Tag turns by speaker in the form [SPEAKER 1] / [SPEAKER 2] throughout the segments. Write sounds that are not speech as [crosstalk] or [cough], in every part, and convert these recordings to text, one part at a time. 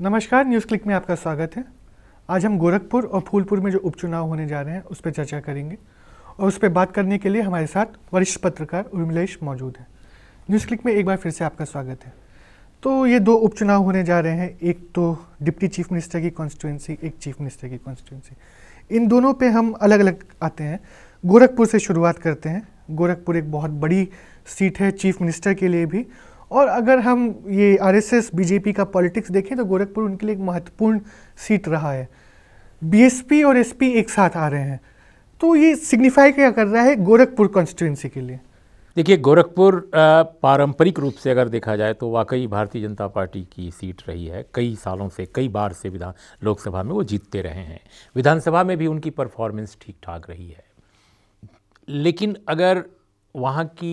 [SPEAKER 1] नमस्कार news click में आपका स्वागत है आज हम गोरखपुर और फूलपुर में जो उपचुनाव होने जा रहे हैं उस पर चर्चा करेंगे और उस पर बात करने के लिए हमारे साथ वरिष्ठ पत्रकार उर्मिलेश मौजूद हैं न्यूज़ क्लिक में एक बार फिर से आपका स्वागत है तो ये दो उपचुनाव होने जा रहे हैं एक तो डिप्टी चीफ मिनिस्टर की कॉन्स्टिट्यूंसी एक चीफ मिनिस्टर की कॉन्स्टिट्यूंसी इन दोनों पर हम अलग अलग आते हैं गोरखपुर से शुरुआत करते हैं गोरखपुर एक बहुत बड़ी सीट है चीफ मिनिस्टर के लिए भी और अगर हम ये आरएसएस बीजेपी का पॉलिटिक्स देखें तो गोरखपुर उनके लिए एक महत्वपूर्ण सीट रहा है बीएसपी और एसपी एक साथ आ रहे हैं तो ये सिग्निफाई क्या कर रहा है गोरखपुर कॉन्स्टिट्यूंसी के लिए
[SPEAKER 2] देखिए गोरखपुर पारंपरिक रूप से अगर देखा जाए तो वाकई भारतीय जनता पार्टी की सीट रही है कई सालों से कई बार से विधान लोकसभा में वो जीतते रहे हैं विधानसभा में भी उनकी परफॉर्मेंस ठीक ठाक रही है लेकिन अगर वहाँ की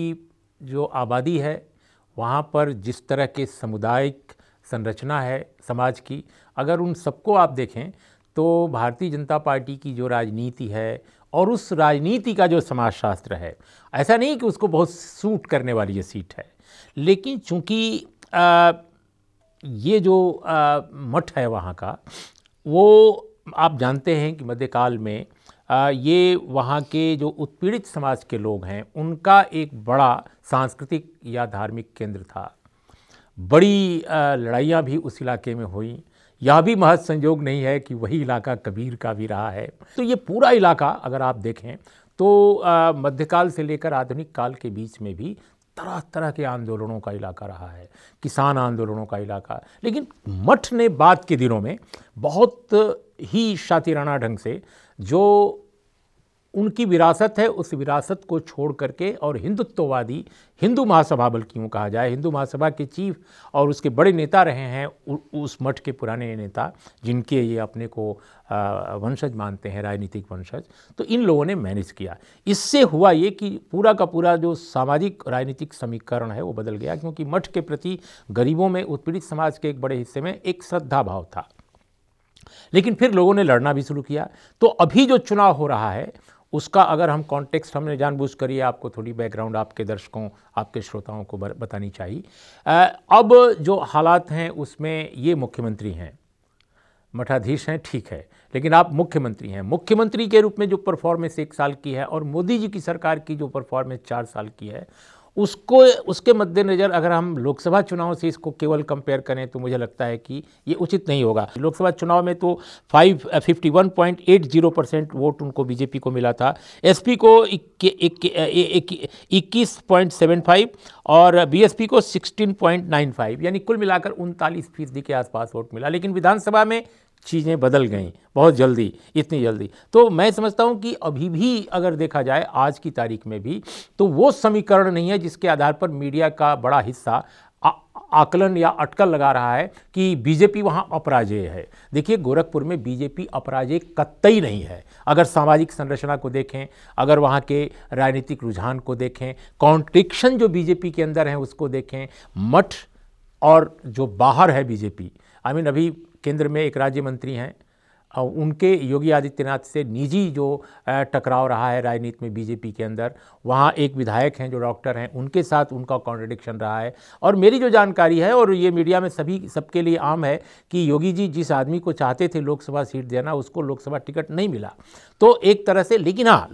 [SPEAKER 2] जो आबादी है वहाँ पर जिस तरह के सामुदायिक संरचना है समाज की अगर उन सबको आप देखें तो भारतीय जनता पार्टी की जो राजनीति है और उस राजनीति का जो समाजशास्त्र है ऐसा नहीं कि उसको बहुत सूट करने वाली ये सीट है लेकिन चूँकि ये जो मठ है वहाँ का वो आप जानते हैं कि मध्यकाल में ये वहाँ के जो उत्पीड़ित समाज के लोग हैं उनका एक बड़ा सांस्कृतिक या धार्मिक केंद्र था बड़ी लड़ाइयाँ भी उस इलाके में हुई यह भी महज संयोग नहीं है कि वही इलाका कबीर का भी रहा है तो ये पूरा इलाका अगर आप देखें तो मध्यकाल से लेकर आधुनिक काल के बीच में भी तरह तरह के आंदोलनों का इलाका रहा है किसान आंदोलनों का इलाका लेकिन मठ ने बाद के दिनों में बहुत ही शातिराना ढंग से जो उनकी विरासत है उस विरासत को छोड़ करके और हिंदुत्ववादी हिंदू महासभा बल्कि यूँ कहा जाए हिंदू महासभा के चीफ और उसके बड़े नेता रहे हैं उ, उस मठ के पुराने नेता जिनके ये अपने को वंशज मानते हैं राजनीतिक वंशज तो इन लोगों ने मैनेज किया इससे हुआ ये कि पूरा का पूरा जो सामाजिक राजनीतिक समीकरण है वो बदल गया क्योंकि मठ के प्रति गरीबों में उत्पीड़ित समाज के एक बड़े हिस्से में एक श्रद्धा भाव था लेकिन फिर लोगों ने लड़ना भी शुरू किया तो अभी जो चुनाव हो रहा है उसका अगर हम कॉन्टेक्स्ट हमने जानबूझ करिए आपको थोड़ी बैकग्राउंड आपके दर्शकों आपके श्रोताओं को बतानी चाहिए अब जो हालात हैं उसमें ये मुख्यमंत्री हैं मठाधीश हैं ठीक है लेकिन आप मुख्यमंत्री हैं मुख्यमंत्री के रूप में जो परफॉर्मेंस एक साल की है और मोदी जी की सरकार की जो परफॉर्मेंस चार साल की है उसको उसके मद्देनज़र अगर हम लोकसभा चुनाव से इसको केवल कंपेयर करें तो मुझे लगता है कि ये उचित नहीं होगा लोकसभा चुनाव में तो five fifty one point eight zero percent vote उनको बीजेपी को मिला था एसपी को uh, इक्कीस पॉइंट सेवन फाइव और बीएसपी को सिक्सटीन पॉइंट नाइन फाइव यानी कुल मिलाकर उनतालीस फीसदी के आसपास वोट मिला लेकिन विधानसभा में चीज़ें बदल गई बहुत जल्दी इतनी जल्दी तो मैं समझता हूँ कि अभी भी अगर देखा जाए आज की तारीख में भी तो वो समीकरण नहीं है जिसके आधार पर मीडिया का बड़ा हिस्सा आकलन या अटकल लगा रहा है कि बीजेपी वहाँ अपराजय है देखिए गोरखपुर में बीजेपी अपराजय कतई नहीं है अगर सामाजिक संरचना को देखें अगर वहाँ के राजनीतिक रुझान को देखें कॉन्ट्रिक्शन जो बीजेपी के अंदर है उसको देखें मठ और जो बाहर है BJP I I mean mean, अभी केंद्र में एक राज्य मंत्री हैं और उनके योगी आदित्यनाथ से निजी जो टकराव रहा है राजनीति में बीजेपी के अंदर वहाँ एक विधायक हैं जो डॉक्टर हैं उनके साथ उनका कॉन्ट्रडिक्शन रहा है और मेरी जो जानकारी है और ये मीडिया में सभी सबके लिए आम है कि योगी जी जिस आदमी को चाहते थे लोकसभा सीट देना उसको लोकसभा टिकट नहीं मिला तो एक तरह से लेकिन हाँ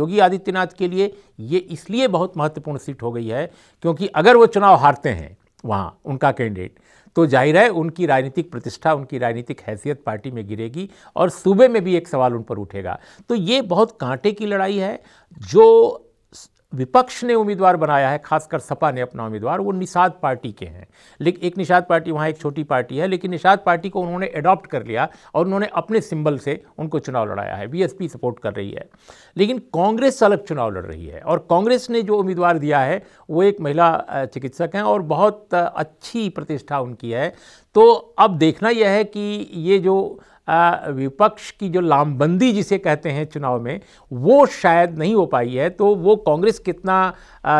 [SPEAKER 2] योगी आदित्यनाथ के लिए ये इसलिए बहुत महत्वपूर्ण सीट हो गई है क्योंकि अगर वो चुनाव हारते हैं वहाँ उनका कैंडिडेट तो जाहिर है उनकी राजनीतिक प्रतिष्ठा उनकी राजनीतिक हैसियत पार्टी में गिरेगी और सूबे में भी एक सवाल उन पर उठेगा तो ये बहुत कांटे की लड़ाई है जो विपक्ष ने उम्मीदवार बनाया है खासकर सपा ने अपना उम्मीदवार वो निषाद पार्टी के हैं लेकिन एक निषाद पार्टी वहाँ एक छोटी पार्टी है लेकिन निषाद पार्टी को उन्होंने अडॉप्ट कर लिया और उन्होंने अपने सिंबल से उनको चुनाव लड़ाया है बीएसपी सपोर्ट कर रही है लेकिन कांग्रेस अलग चुनाव लड़ रही है और कांग्रेस ने जो उम्मीदवार दिया है वो एक महिला चिकित्सक हैं और बहुत अच्छी प्रतिष्ठा उनकी है तो अब देखना यह है कि ये जो विपक्ष की जो लामबंदी जिसे कहते हैं चुनाव में वो शायद नहीं हो पाई है तो वो कांग्रेस कितना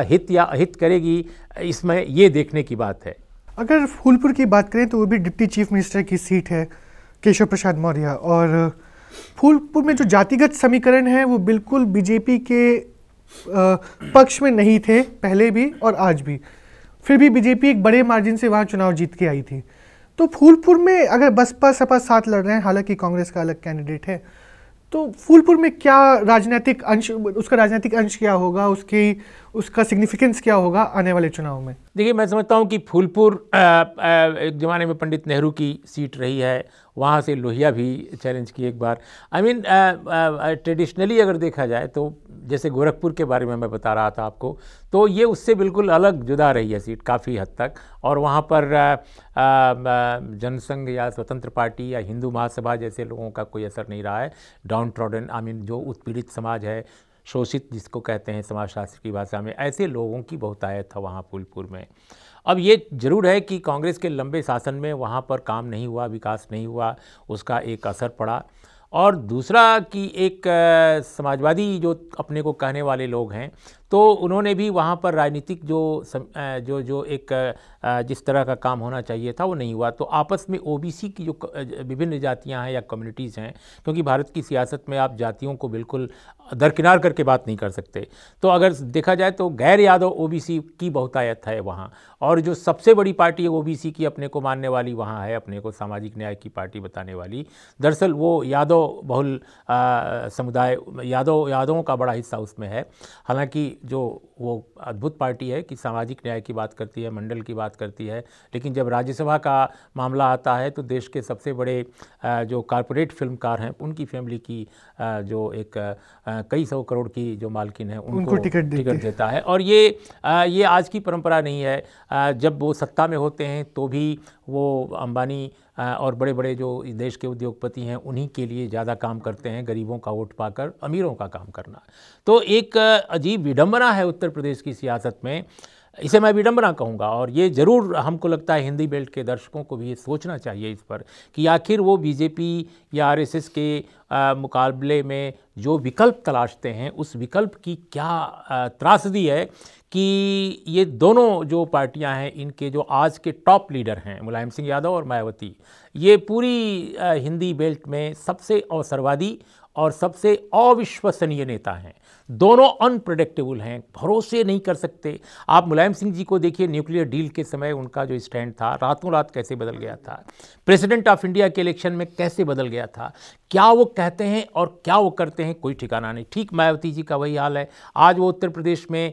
[SPEAKER 2] हित या अहित करेगी इसमें ये देखने की बात है
[SPEAKER 1] अगर फूलपुर की बात करें तो वो भी डिप्टी चीफ मिनिस्टर की सीट है केशव प्रसाद मौर्य और फूलपुर में जो जातिगत समीकरण है वो बिल्कुल बीजेपी के पक्ष में नहीं थे पहले भी और आज भी फिर भी बीजेपी एक बड़े मार्जिन से वहाँ चुनाव जीत के आई थी तो फूलपुर में अगर बसपा सपा साथ लड़ रहे हैं हालांकि कांग्रेस का अलग कैंडिडेट है तो फूलपुर में क्या राजनीतिक अंश उसका राजनीतिक अंश क्या होगा उसकी उसका सिग्निफिकेंस क्या होगा आने वाले चुनाव में
[SPEAKER 2] देखिए मैं समझता हूँ कि फूलपुर एक ज़माने में पंडित नेहरू की सीट रही है वहाँ से लोहिया भी चैलेंज की एक बार आई मीन ट्रेडिशनली अगर देखा जाए तो जैसे गोरखपुर के बारे में मैं बता रहा था आपको तो ये उससे बिल्कुल अलग जुदा रही है सीट काफ़ी हद तक और वहाँ पर जनसंघ या स्वतंत्र पार्टी या हिंदू महासभा जैसे लोगों का कोई असर नहीं रहा है डाउन ट्रॉडन आई मीन जो उत्पीड़ित समाज है शोषित जिसको कहते हैं समाजशास्त्र की भाषा में ऐसे लोगों की बहुत आयत था वहाँ फूलपुर में अब ये जरूर है कि कांग्रेस के लंबे शासन में वहाँ पर काम नहीं हुआ विकास नहीं हुआ उसका एक असर पड़ा और दूसरा कि एक समाजवादी जो अपने को कहने वाले लोग हैं तो उन्होंने भी वहाँ पर राजनीतिक जो सम, जो जो एक जिस तरह का काम होना चाहिए था वो नहीं हुआ तो आपस में ओबीसी की जो विभिन्न जातियाँ हैं या कम्युनिटीज़ हैं क्योंकि भारत की सियासत में आप जातियों को बिल्कुल दरकिनार करके बात नहीं कर सकते तो अगर देखा जाए तो गैर यादव ओ की बहुतायत है वहाँ और जो सबसे बड़ी पार्टी है ओ की अपने को मानने वाली वहाँ है अपने को सामाजिक न्याय की पार्टी बताने वाली दरअसल वो यादव बहुल समुदाय यादव यादवों का बड़ा हिस्सा उसमें है हालांकि जो वो अद्भुत पार्टी है कि सामाजिक न्याय की बात करती है मंडल की बात करती है लेकिन जब राज्यसभा का मामला आता है तो देश के सबसे बड़े जो कारपोरेट फिल्मकार हैं उनकी फैमिली की जो एक कई सौ करोड़ की जो मालकिन है उनको, उनको टिकट टिकट देता है और ये ये आज की परंपरा नहीं है जब वो सत्ता में होते हैं तो भी वो अंबानी और बड़े बड़े जो देश के उद्योगपति हैं उन्हीं के लिए ज़्यादा काम करते हैं गरीबों का वोट पाकर अमीरों का काम करना तो एक अजीब विडम्बना है उत्तर प्रदेश की सियासत में इसे मैं विडम्बना कहूँगा और ये ज़रूर हमको लगता है हिंदी बेल्ट के दर्शकों को भी ये सोचना चाहिए इस पर कि आखिर वो बीजेपी या आरएसएस के आ, मुकाबले में जो विकल्प तलाशते हैं उस विकल्प की क्या त्रासदी है कि ये दोनों जो पार्टियां हैं इनके जो आज के टॉप लीडर हैं मुलायम सिंह यादव और मायावती ये पूरी हिंदी बेल्ट में सबसे अवसरवादी और सबसे अविश्वसनीय नेता हैं दोनों अनप्रडिक्टेबल हैं भरोसे नहीं कर सकते आप मुलायम सिंह जी को देखिए न्यूक्लियर डील के समय उनका जो स्टैंड था रातों रात कैसे बदल गया था प्रेसिडेंट ऑफ इंडिया के इलेक्शन में कैसे बदल गया था क्या वो कहते हैं और क्या वो करते हैं कोई ठिकाना नहीं ठीक मायावती जी का वही हाल है आज वो उत्तर प्रदेश में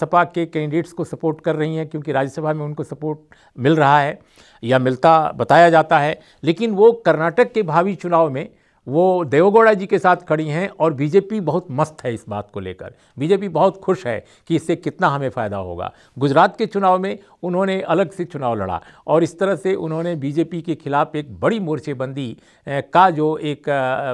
[SPEAKER 2] सपा के कैंडिडेट्स को सपोर्ट कर रही हैं क्योंकि राज्यसभा में उनको सपोर्ट मिल रहा है या मिलता बताया जाता है लेकिन वो कर्नाटक के भावी चुनाव में वो देवगौड़ा जी के साथ खड़ी हैं और बीजेपी बहुत मस्त है इस बात को लेकर बीजेपी बहुत खुश है कि इससे कितना हमें फ़ायदा होगा गुजरात के चुनाव में उन्होंने अलग से चुनाव लड़ा और इस तरह से उन्होंने बीजेपी के खिलाफ एक बड़ी मोर्चेबंदी का जो एक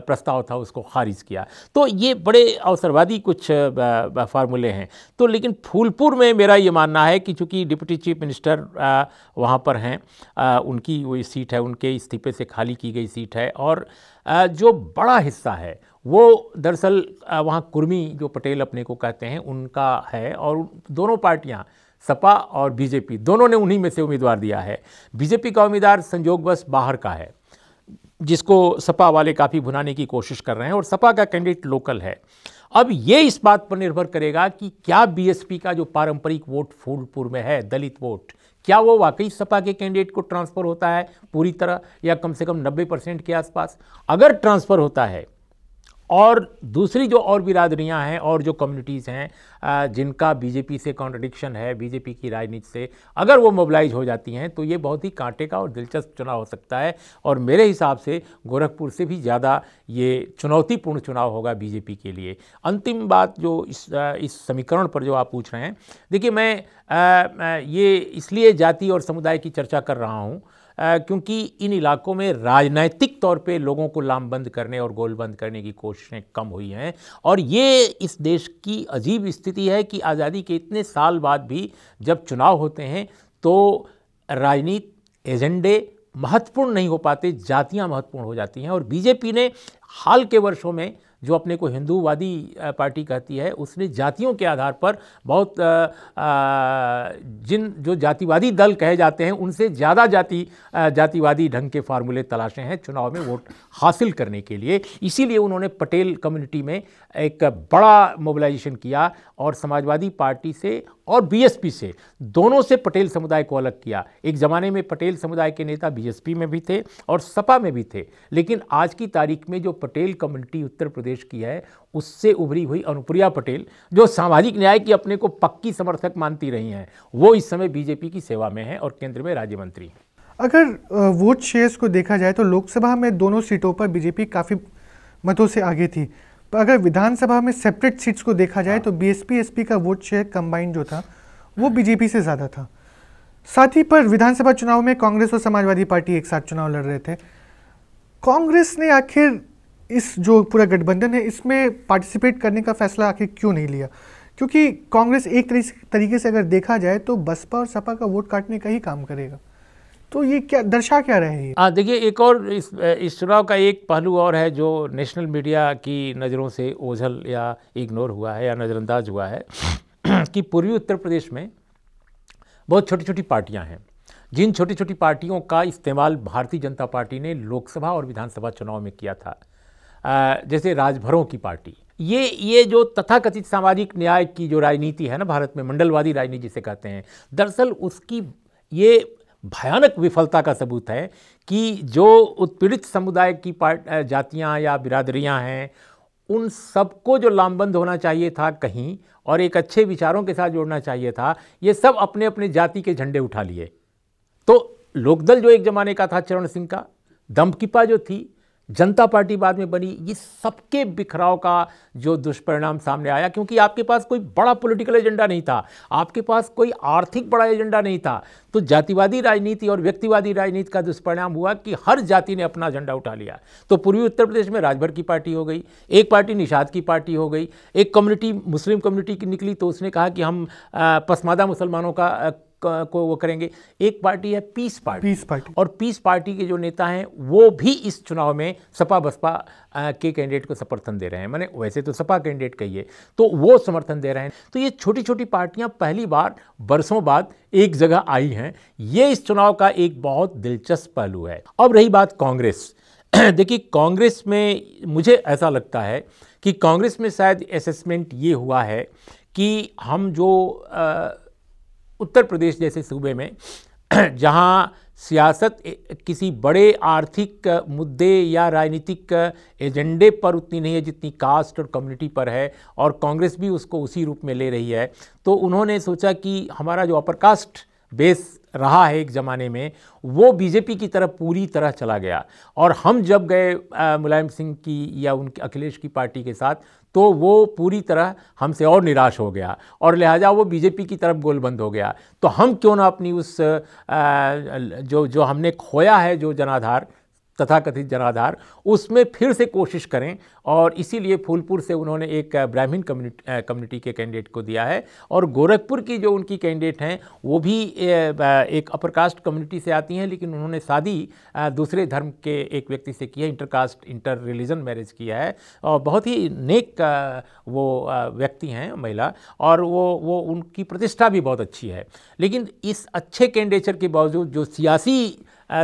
[SPEAKER 2] प्रस्ताव था उसको खारिज किया तो ये बड़े अवसरवादी कुछ फार्मूले हैं तो लेकिन फूलपुर में मेरा ये मानना है कि चूँकि डिप्टी चीफ मिनिस्टर वहाँ पर हैं उनकी वो सीट है उनके इस्तीफे से खाली की गई सीट है और जो बड़ा हिस्सा है वो दरअसल वहाँ कुर्मी जो पटेल अपने को कहते हैं उनका है और दोनों पार्टियाँ सपा और बीजेपी दोनों ने उन्हीं में से उम्मीदवार दिया है बीजेपी का उम्मीदवार संजोग बस बाहर का है जिसको सपा वाले काफ़ी भुनाने की कोशिश कर रहे हैं और सपा का कैंडिडेट लोकल है अब ये इस बात पर निर्भर करेगा कि क्या बीएसपी का जो पारंपरिक वोट फूलपुर में है दलित वोट क्या वो वाकई सपा के कैंडिडेट को ट्रांसफ़र होता है पूरी तरह या कम से कम 90 परसेंट के आसपास अगर ट्रांसफ़र होता है और दूसरी जो और बिरादरियाँ हैं और जो कम्युनिटीज़ हैं जिनका बीजेपी से कॉन्ट्रडिक्शन है बीजेपी की राजनीति से अगर वो मोबलाइज हो जाती हैं तो ये बहुत ही कांटे का और दिलचस्प चुनाव हो सकता है और मेरे हिसाब से गोरखपुर से भी ज़्यादा ये चुनौतीपूर्ण चुनाव होगा बीजेपी के लिए अंतिम बात जो इस इस समीकरण पर जो आप पूछ रहे हैं देखिए मैं आ, ये इसलिए जाति और समुदाय की चर्चा कर रहा हूँ क्योंकि इन इलाकों में राजनैतिक तौर पे लोगों को लामबंद करने और गोलबंद करने की कोशिशें कम हुई हैं और ये इस देश की अजीब स्थिति है कि आज़ादी के इतने साल बाद भी जब चुनाव होते हैं तो राजनीति एजेंडे महत्वपूर्ण नहीं हो पाते जातियां महत्वपूर्ण हो जाती हैं और बीजेपी ने हाल के वर्षों में जो अपने को हिंदूवादी पार्टी कहती है उसने जातियों के आधार पर बहुत जिन जो जातिवादी दल कहे जाते हैं उनसे ज़्यादा जाति जातिवादी ढंग के फार्मूले तलाशे हैं चुनाव में वोट हासिल करने के लिए इसीलिए उन्होंने पटेल कम्युनिटी में एक बड़ा मोबिलाइजेशन किया और समाजवादी पार्टी से और बीएसपी से दोनों से पटेल समुदाय को अलग किया एक ज़माने में पटेल समुदाय के नेता बीएसपी में भी थे और सपा में भी थे लेकिन आज की तारीख में जो पटेल कम्युनिटी उत्तर प्रदेश पेश किया है उससे उभरी हुई अनुप्रिया पटेल जो सामाजिक न्याय की अपने को पक्की समर्थक मानती रही हैं वो इस समय बीजेपी की सेवा में है और केंद्र में राज्य मंत्री
[SPEAKER 1] अगर वोट शेयर्स को देखा जाए तो लोकसभा में दोनों सीटों पर बीजेपी काफ़ी मतों से आगे थी पर अगर विधानसभा में सेपरेट सीट्स को देखा जाए तो हाँ। बीएसपी एसपी का वोट शेयर कंबाइंड जो था वो बीजेपी से ज़्यादा था साथ ही पर विधानसभा चुनाव में कांग्रेस और समाजवादी पार्टी एक साथ चुनाव लड़ रहे थे कांग्रेस ने आखिर इस जो पूरा गठबंधन है इसमें पार्टिसिपेट करने का फैसला आखिर क्यों नहीं लिया क्योंकि कांग्रेस एक तरीके से अगर देखा जाए तो बसपा और सपा का वोट काटने का ही काम करेगा तो ये क्या दर्शा क्या रहे हैं
[SPEAKER 2] हाँ देखिए एक और इस इस चुनाव का एक पहलू और है जो नेशनल मीडिया की नज़रों से ओझल या इग्नोर हुआ है या नज़रअंदाज हुआ है कि पूर्वी उत्तर प्रदेश में बहुत छोटी छोटी पार्टियां हैं जिन छोटी छोटी पार्टियों का इस्तेमाल भारतीय जनता पार्टी ने लोकसभा और विधानसभा चुनाव में किया था जैसे राजभरों की पार्टी ये ये जो तथाकथित सामाजिक न्याय की जो राजनीति है ना भारत में मंडलवादी राजनीति जिसे कहते हैं दरअसल उसकी ये भयानक विफलता का सबूत है कि जो उत्पीड़ित समुदाय की पार्ट जातियाँ या बिरादरियाँ हैं उन सबको जो लामबंद होना चाहिए था कहीं और एक अच्छे विचारों के साथ जोड़ना चाहिए था ये सब अपने अपने जाति के झंडे उठा लिए तो लोकदल जो एक ज़माने का था चरण सिंह का दम्पकिपा जो थी जनता पार्टी बाद में बनी ये सबके बिखराव का जो दुष्परिणाम सामने आया क्योंकि आपके पास कोई बड़ा पॉलिटिकल एजेंडा नहीं था आपके पास कोई आर्थिक बड़ा एजेंडा नहीं था तो जातिवादी राजनीति और व्यक्तिवादी राजनीति का दुष्परिणाम हुआ कि हर जाति ने अपना एजेंडा उठा लिया तो पूर्वी उत्तर प्रदेश में राजभर की पार्टी हो गई एक पार्टी निषाद की पार्टी हो गई एक कम्युनिटी मुस्लिम कम्युनिटी की निकली तो उसने कहा कि हम पसमादा मुसलमानों का को वो करेंगे एक पार्टी है पीस पार्टी पीस पार्टी और पीस पार्टी के जो नेता हैं वो भी इस चुनाव में सपा बसपा के कैंडिडेट को समर्थन दे रहे हैं मैंने वैसे तो सपा कैंडिडेट कहिए तो वो समर्थन दे रहे हैं तो ये छोटी छोटी पार्टियां पहली बार बरसों बाद एक जगह आई हैं ये इस चुनाव का एक बहुत दिलचस्प पहलू है अब रही बात कांग्रेस [clears throat] देखिए कांग्रेस में मुझे ऐसा लगता है कि कांग्रेस में शायद असेसमेंट ये हुआ है कि हम जो आ, उत्तर प्रदेश जैसे सूबे में [clears throat] जहाँ सियासत किसी बड़े आर्थिक मुद्दे या राजनीतिक एजेंडे पर उतनी नहीं है जितनी कास्ट और कम्युनिटी पर है और कांग्रेस भी उसको उसी रूप में ले रही है तो उन्होंने सोचा कि हमारा जो अपर कास्ट बेस रहा है एक ज़माने में वो बीजेपी की तरफ पूरी तरह चला गया और हम जब गए मुलायम सिंह की या उनके अखिलेश की पार्टी के साथ तो वो पूरी तरह हमसे और निराश हो गया और लिहाजा वो बीजेपी की तरफ गोलबंद हो गया तो हम क्यों ना अपनी उस आ, जो जो हमने खोया है जो जनाधार तथाकथित जनाधार उसमें फिर से कोशिश करें और इसीलिए फूलपुर से उन्होंने एक ब्राह्मीण कम्युनिटी के कैंडिडेट को दिया है और गोरखपुर की जो उनकी कैंडिडेट हैं वो भी एक अपर कास्ट कम्युनिटी से आती हैं लेकिन उन्होंने शादी दूसरे धर्म के एक व्यक्ति से की है कास्ट इंटर रिलीजन मैरिज किया है और बहुत ही नेक वो व्यक्ति हैं महिला और वो वो उनकी प्रतिष्ठा भी बहुत अच्छी है लेकिन इस अच्छे कैंडिडेचर के बावजूद जो सियासी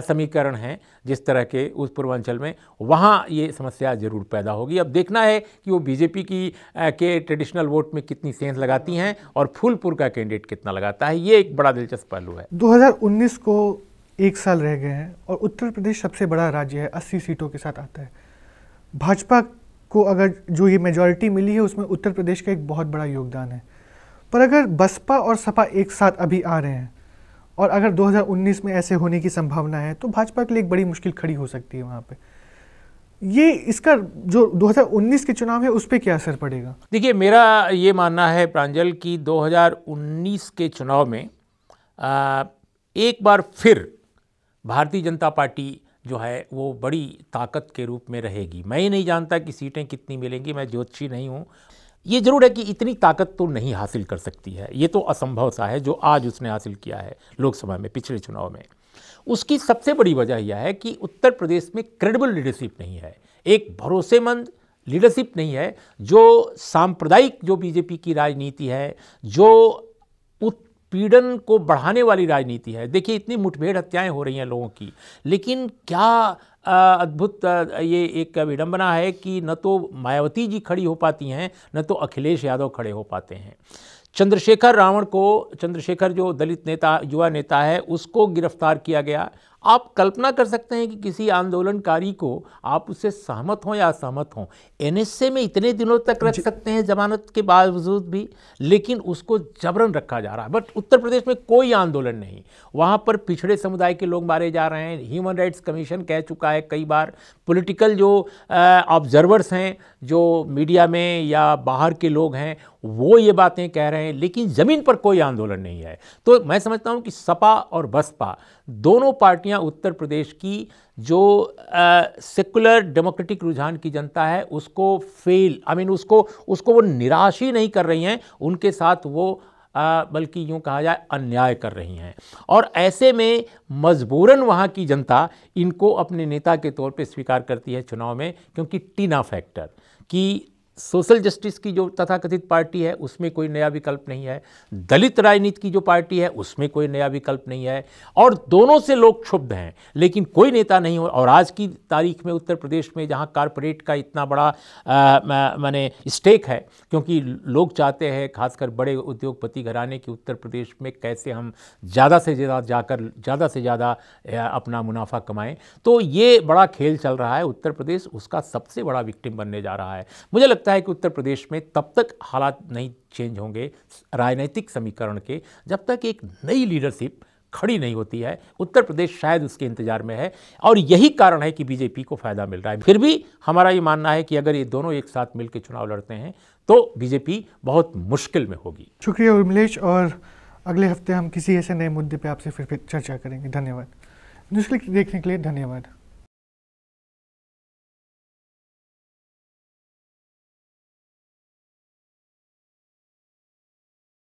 [SPEAKER 2] समीकरण हैं जिस तरह के उस पूर्वांचल में वहाँ ये समस्या ज़रूर पैदा होगी अब देखना है कि वो बीजेपी की के ट्रेडिशनल वोट में कितनी सेंस लगाती हैं और फूलपुर का कैंडिडेट कितना लगाता है ये एक बड़ा दिलचस्प पहलू है
[SPEAKER 1] 2019 को एक साल रह गए हैं और उत्तर प्रदेश सबसे बड़ा राज्य है अस्सी सीटों के साथ आता है भाजपा को अगर जो ये मेजोरिटी मिली है उसमें उत्तर प्रदेश का एक बहुत बड़ा योगदान है पर अगर बसपा और सपा एक साथ अभी आ रहे हैं और अगर 2019 में ऐसे होने की संभावना है तो भाजपा के लिए एक बड़ी मुश्किल खड़ी हो सकती है वहाँ पर ये इसका जो 2019 के चुनाव है उस पर क्या असर पड़ेगा
[SPEAKER 2] देखिए मेरा ये मानना है प्रांजल कि 2019 के चुनाव में आ, एक बार फिर भारतीय जनता पार्टी जो है वो बड़ी ताकत के रूप में रहेगी मैं ही नहीं जानता कि सीटें कितनी मिलेंगी मैं ज्योतिषी नहीं हूँ ये जरूर है कि इतनी ताकत तो नहीं हासिल कर सकती है ये तो असंभव सा है जो आज उसने हासिल किया है लोकसभा में पिछले चुनाव में उसकी सबसे बड़ी वजह यह है कि उत्तर प्रदेश में क्रेडिबल लीडरशिप नहीं है एक भरोसेमंद लीडरशिप नहीं है जो सांप्रदायिक जो बीजेपी की राजनीति है जो उत्पीड़न को बढ़ाने वाली राजनीति है देखिए इतनी मुठभेड़ हत्याएं हो रही हैं लोगों की लेकिन क्या अद्भुत ये एक विडंबना है कि न तो मायावती जी खड़ी हो पाती हैं न तो अखिलेश यादव खड़े हो पाते हैं चंद्रशेखर रावण को चंद्रशेखर जो दलित नेता युवा नेता है उसको गिरफ्तार किया गया आप कल्पना कर सकते हैं कि किसी आंदोलनकारी को आप उससे सहमत हों या असहमत हों एन में इतने दिनों तक रख सकते हैं जमानत के बावजूद भी लेकिन उसको जबरन रखा जा रहा है बट उत्तर प्रदेश में कोई आंदोलन नहीं वहाँ पर पिछड़े समुदाय के लोग मारे जा रहे हैं ह्यूमन राइट्स कमीशन कह चुका है कई बार पॉलिटिकल जो ऑब्जर्वर्स हैं जो मीडिया में या बाहर के लोग हैं वो ये बातें कह रहे हैं लेकिन ज़मीन पर कोई आंदोलन नहीं है तो मैं समझता हूँ कि सपा और बसपा दोनों पार्टियाँ उत्तर प्रदेश की जो सेकुलर डेमोक्रेटिक रुझान की जनता है उसको fail I I mean mean, उसको उसको वो निराश ही नहीं कर रही हैं उनके साथ वो बल्कि यूँ कहा जाए अन्याय कर रही हैं और ऐसे में मजबूरन वहाँ की जनता इनको अपने नेता के तौर पे स्वीकार करती है चुनाव में क्योंकि टीना फैक्टर कि सोशल जस्टिस की जो तथाकथित पार्टी है उसमें कोई नया विकल्प नहीं है दलित राजनीति की जो पार्टी है उसमें कोई नया विकल्प नहीं है और दोनों से लोग क्षुब्ध हैं लेकिन कोई नेता नहीं हो और आज की तारीख में उत्तर प्रदेश में जहाँ कारपोरेट का इतना बड़ा मैंने स्टेक है क्योंकि लोग चाहते हैं खासकर बड़े उद्योगपति घराने की उत्तर प्रदेश में कैसे हम ज़्यादा से ज़्यादा जाकर ज़्यादा से ज़्यादा अपना मुनाफा कमाएँ तो ये बड़ा खेल चल रहा है उत्तर प्रदेश उसका सबसे बड़ा विक्टिम बनने जा रहा है मुझे लगता लगता है कि उत्तर प्रदेश में तब तक हालात नहीं चेंज होंगे राजनीतिक समीकरण के जब तक एक नई लीडरशिप खड़ी नहीं होती है उत्तर प्रदेश शायद उसके इंतजार में है और यही कारण है कि बीजेपी को फायदा मिल रहा है फिर भी हमारा ये मानना है कि अगर ये दोनों एक साथ मिलकर चुनाव लड़ते हैं तो बीजेपी बहुत मुश्किल में होगी
[SPEAKER 1] शुक्रिया उर्मिलेश और अगले हफ्ते हम किसी ऐसे नए मुद्दे पर आपसे फिर, चर्चा करेंगे धन्यवाद न्यूज़ क्लिक देखने के लिए धन्यवाद